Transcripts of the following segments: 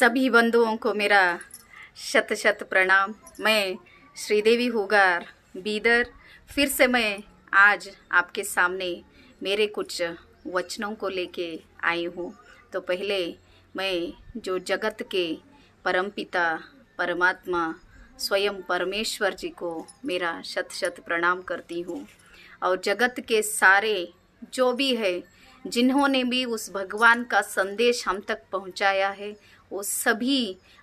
सभी बंधुओं को मेरा शत शत प्रणाम मैं श्रीदेवी होगार बीदर फिर से मैं आज आपके सामने मेरे कुछ वचनों को लेके आई हूँ तो पहले मैं जो जगत के परमपिता परमात्मा स्वयं परमेश्वर जी को मेरा शत शत प्रणाम करती हूँ और जगत के सारे जो भी है जिन्होंने भी उस भगवान का संदेश हम तक पहुंचाया है वो सभी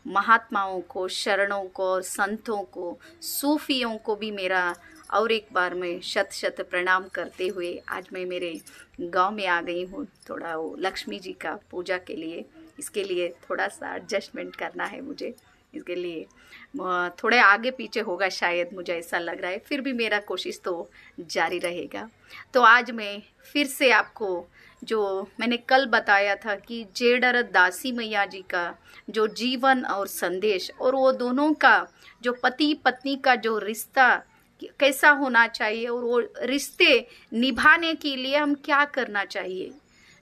महात्माओं को शरणों को और संतों को सूफियों को भी मेरा और एक बार मैं शत शत प्रणाम करते हुए आज मैं मेरे गांव में आ गई हूँ थोड़ा वो लक्ष्मी जी का पूजा के लिए इसके लिए थोड़ा सा एडजस्टमेंट करना है मुझे इसके लिए थोड़े आगे पीछे होगा शायद मुझे ऐसा लग रहा है फिर भी मेरा कोशिश तो जारी रहेगा तो आज मैं फिर से आपको जो मैंने कल बताया था कि जे डरत दासी मैया जी का जो जीवन और संदेश और वो दोनों का जो पति पत्नी का जो रिश्ता कैसा होना चाहिए और वो रिश्ते निभाने के लिए हम क्या करना चाहिए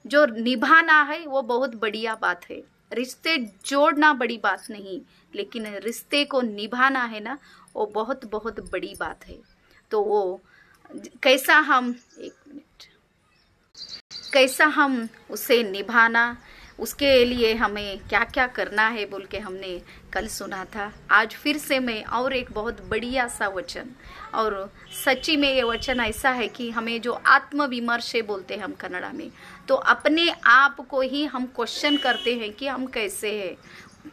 जो निभाना है वो बहुत बढ़िया बात है रिश्ते जोड़ना बड़ी बात नहीं लेकिन रिश्ते को निभाना है ना वो बहुत बहुत बड़ी बात है तो वो कैसा हम एक कैसा हम उसे निभाना उसके लिए हमें क्या क्या करना है बोल के हमने कल सुना था आज फिर से मैं और एक बहुत बढ़िया सा वचन और सच्ची में ये वचन ऐसा है कि हमें जो आत्मविमर्श है बोलते हैं हम कन्नड़ा में तो अपने आप को ही हम क्वेश्चन करते हैं कि हम कैसे हैं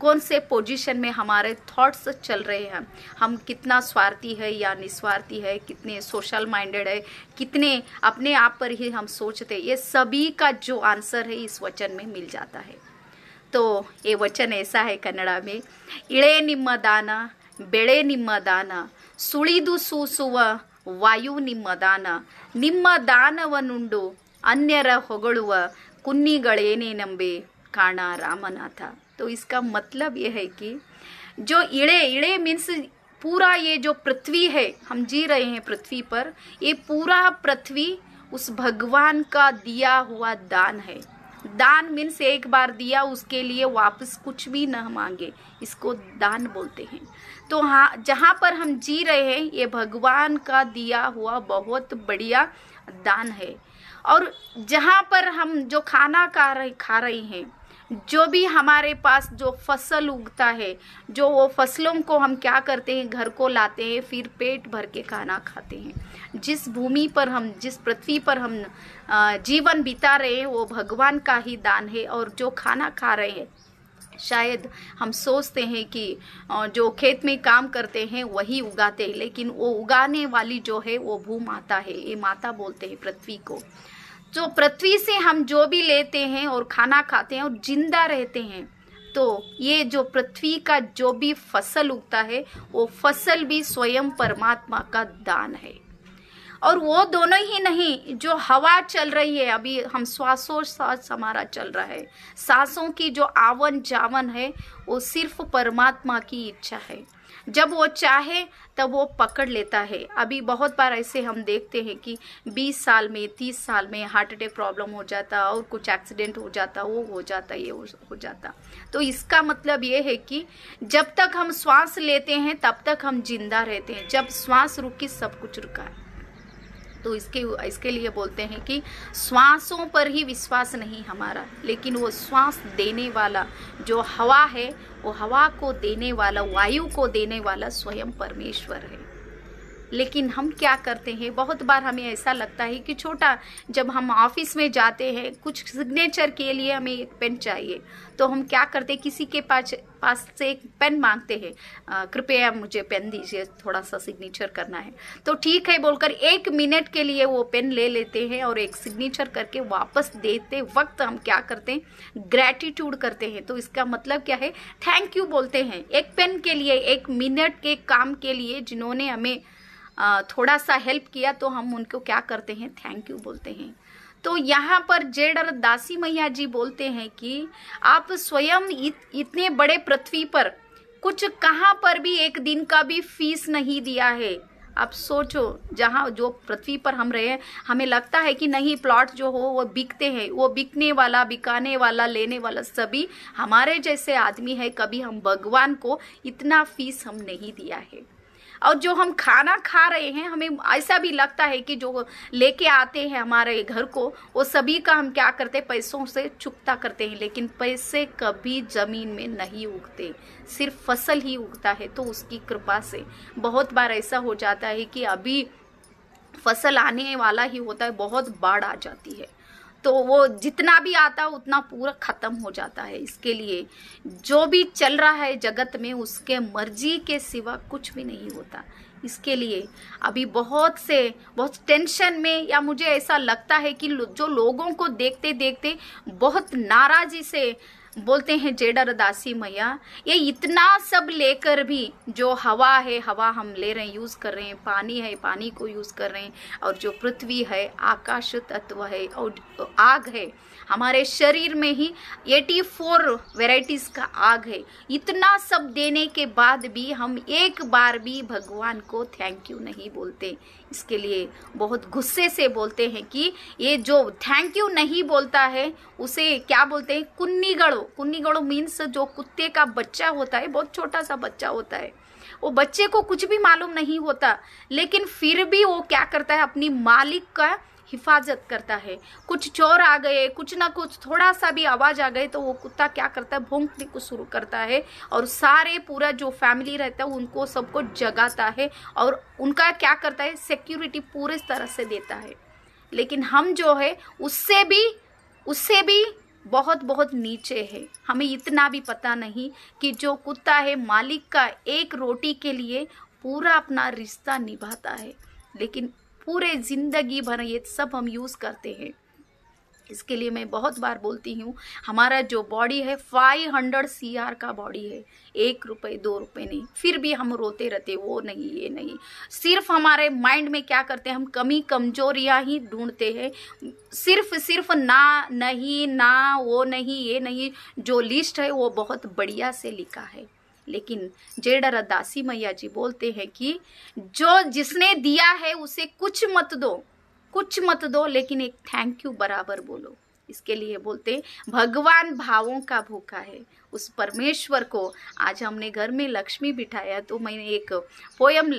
कौन से पोजीशन में हमारे थॉट्स चल रहे हैं हम कितना स्वार्थी है या निस्वार्थी है कितने सोशल माइंडेड है कितने अपने आप पर ही हम सोचते ये सभी का जो आंसर है इस वचन में मिल जाता है तो ये वचन ऐसा है कन्नड़ा में इड़े निम्म दाना ಬೆಳೆ ನಿಮ್ಮ ದಾನ ಸುಳಿದು ಸೂಸುವ ವಾಯು ನಿಮ್ಮ ದಾನ ನಿಮ್ಮ ದಾನವನುಂಡು ಅನ್ಯರ ಹೊಗಳುವ ಕುನ್ನಿಗಳೇನೇ नंबे काणा रामनाथा तो इसका मतलब ये है कि जो इड़े इड़े मीन्स पूरा ये जो पृथ्वी है हम जी रहे हैं पृथ्वी पर ये पूरा पृथ्वी उस भगवान का दिया हुआ दान है दान मीन्स एक बार दिया उसके लिए वापस कुछ भी न मांगे इसको दान बोलते हैं तो हाँ जहाँ पर हम जी रहे हैं ये भगवान का दिया हुआ बहुत बढ़िया दान है और जहाँ पर हम जो खाना खा रहे खा रहे हैं जो भी हमारे पास जो फसल उगता है जो वो फसलों को हम क्या करते हैं घर को लाते हैं फिर पेट भर के खाना खाते हैं जिस भूमि पर हम जिस पृथ्वी पर हम जीवन बिता रहे हैं वो भगवान का ही दान है और जो खाना खा रहे हैं शायद हम सोचते हैं कि जो खेत में काम करते हैं वही उगाते हैं लेकिन वो उगाने वाली जो है वो भू माता है ये माता बोलते हैं पृथ्वी को जो पृथ्वी से हम जो भी लेते हैं और खाना खाते हैं और जिंदा रहते हैं तो ये जो पृथ्वी का जो भी फसल उगता है वो फसल भी स्वयं परमात्मा का दान है और वो दोनों ही नहीं जो हवा चल रही है अभी हम श्वासोश्वास हमारा चल रहा है सांसों की जो आवन जावन है वो सिर्फ परमात्मा की इच्छा है जब वो चाहे तब वो पकड़ लेता है अभी बहुत बार ऐसे हम देखते हैं कि 20 साल में 30 साल में हार्ट अटैक प्रॉब्लम हो जाता और कुछ एक्सीडेंट हो जाता वो हो जाता ये हो जाता तो इसका मतलब ये है कि जब तक हम श्वास लेते हैं तब तक हम जिंदा रहते हैं जब श्वास रुकी सब कुछ रुका है तो इसके इसके लिए बोलते हैं कि श्वासों पर ही विश्वास नहीं हमारा लेकिन वो श्वास देने वाला जो हवा है वो हवा को देने वाला वायु को देने वाला स्वयं परमेश्वर है लेकिन हम क्या करते हैं बहुत बार हमें ऐसा लगता है कि छोटा जब हम ऑफिस में जाते हैं कुछ सिग्नेचर के लिए हमें एक पेन चाहिए तो हम क्या करते किसी के पास पास से एक पेन मांगते हैं कृपया मुझे पेन दीजिए थोड़ा सा सिग्नेचर करना है तो ठीक है बोलकर एक मिनट के लिए वो पेन ले लेते हैं और एक सिग्नेचर करके वापस देते वक्त हम क्या करते हैं ग्रैटिट्यूड करते हैं तो इसका मतलब क्या है थैंक यू बोलते हैं एक पेन के लिए एक मिनट के काम के लिए जिन्होंने हमें थोड़ा सा हेल्प किया तो हम उनको क्या करते हैं थैंक यू बोलते हैं तो यहाँ पर जेड और दासी मैया जी बोलते हैं कि आप स्वयं इत, इतने बड़े पृथ्वी पर कुछ कहाँ पर भी एक दिन का भी फीस नहीं दिया है आप सोचो जहाँ जो पृथ्वी पर हम रहे हमें लगता है कि नहीं प्लॉट जो हो वो बिकते हैं वो बिकने वाला बिकाने वाला लेने वाला सभी हमारे जैसे आदमी है कभी हम भगवान को इतना फीस हम नहीं दिया है और जो हम खाना खा रहे हैं हमें ऐसा भी लगता है कि जो लेके आते हैं हमारे घर को वो सभी का हम क्या करते हैं पैसों से चुकता करते हैं लेकिन पैसे कभी ज़मीन में नहीं उगते सिर्फ फसल ही उगता है तो उसकी कृपा से बहुत बार ऐसा हो जाता है कि अभी फसल आने वाला ही होता है बहुत बाढ़ आ जाती है तो वो जितना भी आता है उतना पूरा खत्म हो जाता है इसके लिए जो भी चल रहा है जगत में उसके मर्जी के सिवा कुछ भी नहीं होता इसके लिए अभी बहुत से बहुत टेंशन में या मुझे ऐसा लगता है कि जो लोगों को देखते देखते बहुत नाराजी से बोलते हैं जेडर दासी मैया ये इतना सब लेकर भी जो हवा है हवा हम ले रहे हैं यूज़ कर रहे हैं पानी है पानी को यूज़ कर रहे हैं और जो पृथ्वी है आकाश तत्व है और आग है हमारे शरीर में ही 84 फोर वेराइटीज़ का आग है इतना सब देने के बाद भी हम एक बार भी भगवान को थैंक यू नहीं बोलते इसके लिए बहुत गुस्से से बोलते हैं कि ये जो थैंक यू नहीं बोलता है उसे क्या बोलते हैं कुन्नीगढ़ कुन्नी गड़ो मीन्स जो कुत्ते का बच्चा होता है बहुत छोटा सा बच्चा होता है वो बच्चे को कुछ भी मालूम नहीं होता लेकिन फिर भी वो क्या करता है अपनी मालिक का हिफाजत करता है कुछ चोर आ गए कुछ ना कुछ थोड़ा सा भी आवाज़ आ गए तो वो कुत्ता क्या करता है भोंकने को शुरू करता है और सारे पूरा जो फैमिली रहता है उनको सबको जगाता है और उनका क्या करता है सिक्योरिटी पूरे तरह से देता है लेकिन हम जो है उससे भी उससे भी बहुत बहुत नीचे है हमें इतना भी पता नहीं कि जो कुत्ता है मालिक का एक रोटी के लिए पूरा अपना रिश्ता निभाता है लेकिन पूरे ज़िंदगी भर ये सब हम यूज़ करते हैं इसके लिए मैं बहुत बार बोलती हूँ हमारा जो बॉडी है 500 हंड्रेड सी आर का बॉडी है एक रुपये दो रुपये नहीं फिर भी हम रोते रहते वो नहीं ये नहीं सिर्फ हमारे माइंड में क्या करते हैं हम कमी कमजोरियाँ ही ढूंढते हैं सिर्फ सिर्फ ना नहीं ना वो नहीं ये नहीं जो लिस्ट है वो बहुत बढ़िया से लिखा है लेकिन जेडर दासी मैया जी बोलते हैं कि जो जिसने दिया है उसे कुछ मत दो कुछ मत दो लेकिन एक थैंक यू बराबर बोलो इसके लिए बोलते भगवान भावों का भूखा है उस परमेश्वर को आज हमने घर में लक्ष्मी बिठाया तो मैंने एक पोयम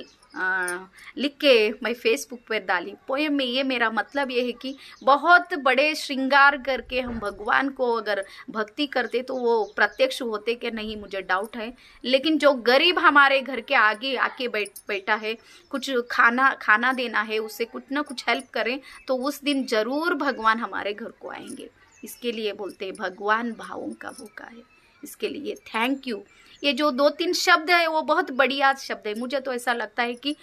लिख के मैं फेसबुक पर डाली पोएम में ये मेरा मतलब ये है कि बहुत बड़े श्रृंगार करके हम भगवान को अगर भक्ति करते तो वो प्रत्यक्ष होते कि नहीं मुझे डाउट है लेकिन जो गरीब हमारे घर के आगे आके बैठ बैठा है कुछ खाना खाना देना है उससे कुछ ना कुछ हेल्प करें तो उस दिन ज़रूर भगवान हमारे घर को आएंगे इसके लिए बोलते हैं भगवान भावों का भूखा है इसके लिए थैंक यू ये जो दो तीन शब्द है वो बहुत बढ़िया शब्द है मुझे तो ऐसा लगता है कि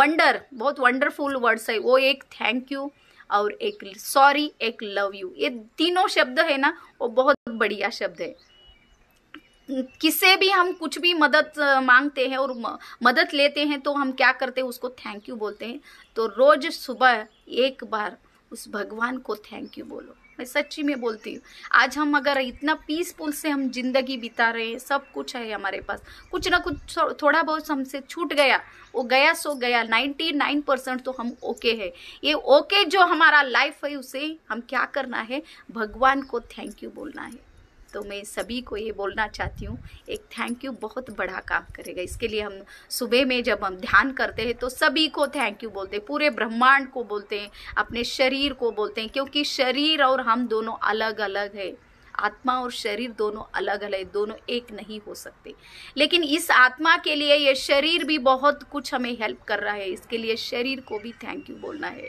वंडर बहुत वंडरफुल वर्ड्स है वो एक थैंक यू और एक सॉरी एक लव यू ये तीनों शब्द है ना वो बहुत बढ़िया शब्द है किसे भी हम कुछ भी मदद मांगते हैं और मदद लेते हैं तो हम क्या करते हैं उसको थैंक यू बोलते हैं तो रोज़ सुबह एक बार उस भगवान को थैंक यू बोलो मैं सच्ची में बोलती हूँ आज हम अगर इतना पीसफुल से हम जिंदगी बिता रहे हैं सब कुछ है हमारे पास कुछ ना कुछ थोड़ा बहुत हमसे छूट गया वो गया सो गया 99 परसेंट तो हम ओके है ये ओके जो हमारा लाइफ है उसे हम क्या करना है भगवान को थैंक यू बोलना है तो मैं सभी को ये बोलना चाहती हूँ एक थैंक यू बहुत बड़ा काम करेगा इसके लिए हम सुबह में जब हम ध्यान करते हैं तो सभी को थैंक यू बोलते हैं पूरे ब्रह्मांड को बोलते हैं अपने शरीर को बोलते हैं क्योंकि शरीर और हम दोनों अलग अलग है आत्मा और शरीर दोनों अलग अलग दोनों एक नहीं हो सकते लेकिन इस आत्मा के लिए ये शरीर भी बहुत कुछ हमें हेल्प कर रहा है इसके लिए शरीर को भी थैंक यू बोलना है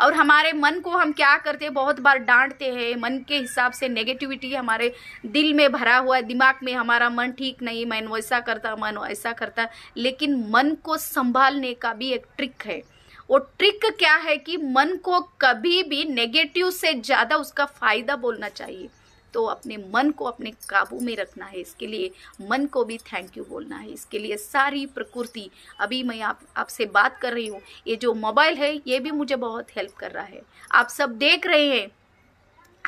और हमारे मन को हम क्या करते हैं बहुत बार डांटते हैं मन के हिसाब से नेगेटिविटी हमारे दिल में भरा हुआ है दिमाग में हमारा मन ठीक नहीं मन वैसा करता मन ऐसा करता लेकिन मन को संभालने का भी एक ट्रिक है वो ट्रिक क्या है कि मन को कभी भी नेगेटिव से ज़्यादा उसका फायदा बोलना चाहिए तो अपने मन को अपने काबू में रखना है इसके लिए मन को भी थैंक यू बोलना है इसके लिए सारी प्रकृति अभी मैं आप आपसे बात कर रही हूँ ये जो मोबाइल है ये भी मुझे बहुत हेल्प कर रहा है आप सब देख रहे हैं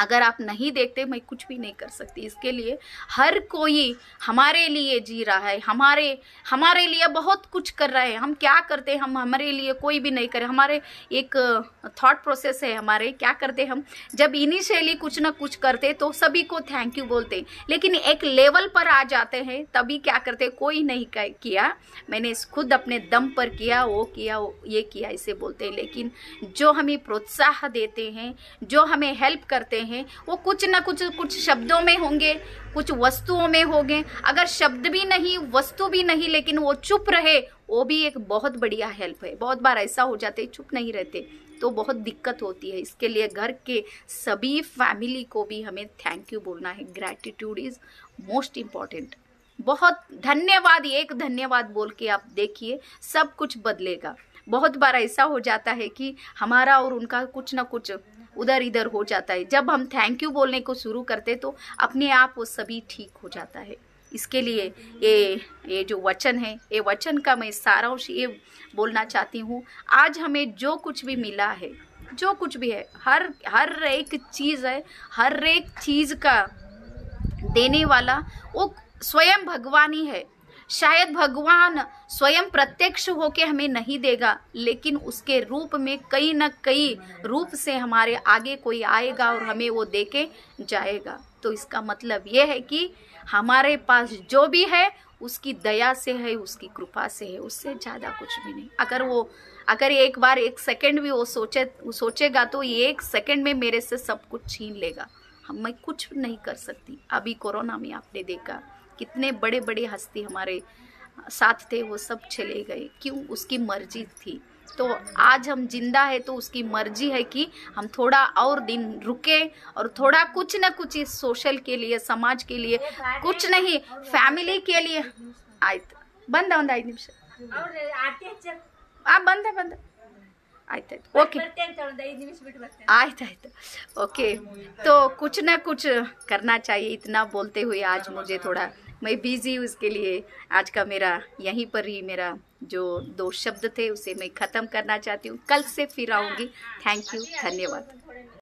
अगर आप नहीं देखते मैं कुछ भी नहीं कर सकती इसके लिए हर कोई हमारे लिए जी रहा है हमारे हमारे लिए बहुत कुछ कर रहा है हम क्या करते हैं हम हमारे लिए कोई भी नहीं करे हमारे एक थॉट प्रोसेस है हमारे क्या करते हम जब इनिशियली कुछ ना कुछ करते तो सभी को थैंक यू बोलते लेकिन एक लेवल पर आ जाते हैं तभी क्या करते कोई नहीं किया मैंने खुद अपने दम पर किया वो किया वो ये किया इसे बोलते हैं लेकिन जो हमें प्रोत्साह देते हैं जो हमें हेल्प करते हैं हैं वो कुछ ना कुछ कुछ शब्दों में होंगे कुछ वस्तुओं में होंगे अगर शब्द भी नहीं वस्तु भी नहीं लेकिन वो चुप रहे वो भी एक बहुत बढ़िया हेल्प है बहुत बार ऐसा हो जाते चुप नहीं रहते तो बहुत दिक्कत होती है इसके लिए घर के सभी फैमिली को भी हमें थैंक यू बोलना है ग्रैटिट्यूड इज़ मोस्ट इम्पॉर्टेंट बहुत धन्यवाद एक धन्यवाद बोल के आप देखिए सब कुछ बदलेगा बहुत बार ऐसा हो जाता है कि हमारा और उनका कुछ ना कुछ उधर इधर हो जाता है जब हम थैंक यू बोलने को शुरू करते तो अपने आप वो सभी ठीक हो जाता है इसके लिए ये ये जो वचन है ये वचन का मैं सारा ये बोलना चाहती हूँ आज हमें जो कुछ भी मिला है जो कुछ भी है हर हर एक चीज़ है हर एक चीज़ का देने वाला वो स्वयं भगवान ही है शायद भगवान स्वयं प्रत्यक्ष होके हमें नहीं देगा लेकिन उसके रूप में कई न कई रूप से हमारे आगे कोई आएगा और हमें वो दे के जाएगा तो इसका मतलब ये है कि हमारे पास जो भी है उसकी दया से है उसकी कृपा से है उससे ज़्यादा कुछ भी नहीं अगर वो अगर एक बार एक सेकंड भी वो सोचे सोचेगा तो ये एक सेकंड में मेरे से सब कुछ छीन लेगा हम मैं कुछ नहीं कर सकती अभी कोरोना में आपने देखा कितने बड़े बड़े हस्ती हमारे साथ थे वो सब चले गए क्यों उसकी मर्जी थी तो आज हम जिंदा है तो उसकी मर्जी है कि हम थोड़ा और दिन रुके और थोड़ा कुछ ना कुछ इस सोशल के लिए समाज के लिए कुछ नहीं फैमिली के लिए ಆಯ್ತು बंद ಒಂದು ಐದು ನಿಮಿಷ ಆ बंद ಬಂದ ಆಯ್ತಾಯ್ತು ಓಕೆ आयता ओके तो कुछ ना कुछ करना चाहिए इतना बोलते हुए आज मुझे थोड़ा मैं बिज़ी हूँ उसके लिए आज का मेरा यहीं पर ही मेरा जो दो शब्द थे उसे मैं ख़त्म करना चाहती हूँ कल से फिर आऊँगी थैंक यू धन्यवाद